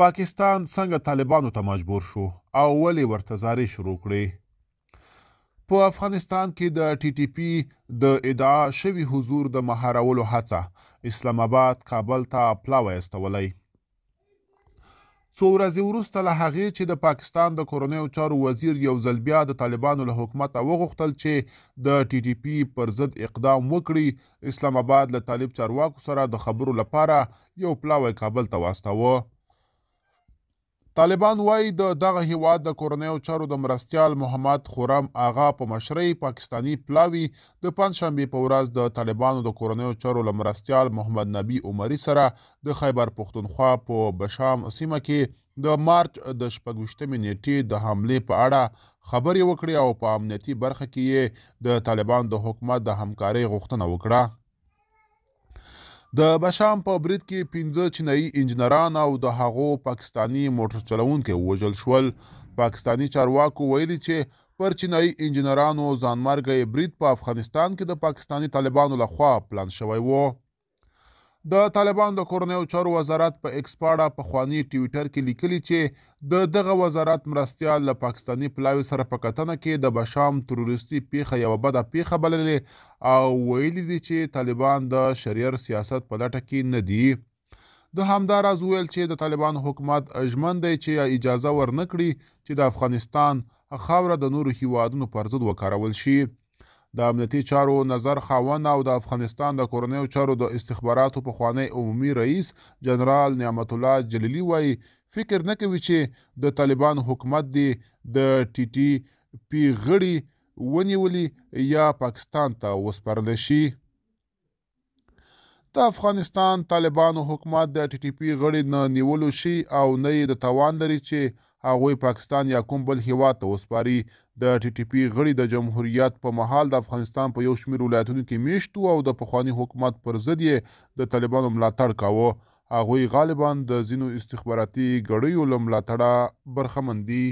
پاکستان څنګه طالبانو ته مجبور شو او ولې ورته زارې شروع کړې په افغانستان کې د ټي ټي پی د ادعا شوی حضور د مهارولو هڅه اسلام آباد کابل ته پلاوی استولی څو ورځې وروسته له هغې چې د پاکستان د کورنیو چارو وزیر یو ځل بیا د طالبانو له حکومته وغوښتل چې د ټي ټي پی پر ضد اقدام وکړي اسلام آباد له طالب چارواکو سره د خبرو لپاره یو پلاوی کابل ته واستاوه طالبان وایي د دغه هیواد د کورنیو چارو د مرستیال محمد خورم آغا په مشرۍ پاکستانی پلاوی د پنځشنبې په ورځ د طالبانو د کورنیو چارو له مرستیال محمد نبی عمري سره د خیبر پښتونخوا په بشام سیمه کې د مارچ د شپږویشتمې نیټې د حملې په اړه خبرې وکړې او په امنیتي برخه کې یې د طالبان د حکومت د همکارۍ غوښتنه وکړه د بشام په برید کې 15 چینایي انجنیران او د هغو پاکستانی موټر چلونکي وژل شول پاکستانی چارواکو ویلي چې پر چینایي انجنیرانو ځانمرګي برید په افغانستان کې د پاکستانی طالبانو لخوا پلان شوی وو د طالبان د کورنیو چارو وزارت په ایکسپاړه په خواني ټویټر کې لیکلی چې د دغه وزارت مرستيال له پاکستانی پلاوي سره په کتنه کې د بشام تروریستي پیخه یو بده پیخه بللې او ویلي دي چې طالبان د شریر سیاست په لټه کې نه دي د همداراز ویل چې د طالبان حکومت اجمن دی چې اجازه ورنکړي چې د افغانستان خاوره د نورو هیوادونو پر ضد وکارول شي د امنیتي چارو نظر خاوند او د افغانستان د کورنیو چارو د استخباراتو پخوانی عمومي رئیس جنرال نعمت الله جلیلی وایي فکر نه کوي چې د طالبان حکومت دی د ټي ټي پی غړي ونیولي یا پاکستان ته وسپارل شي د افغانستان طالبانو حکومت د ټي ټي پی غړي نه نیولو شي او نه یې د توان لري چې هغوی پاکستان یا کوم بل هیواد ته وسپاري د ټي ټي پي غړي د جمهوریت په مهال د افغانستان په یو شمیر ولایتونو کې میشت او د پخوانی حکومت پر ضد یې د طالبانو ملاتړ کاوه هغوی غالبا د ځینو استخباراتي ګړیو له ملاتړه برخمن دي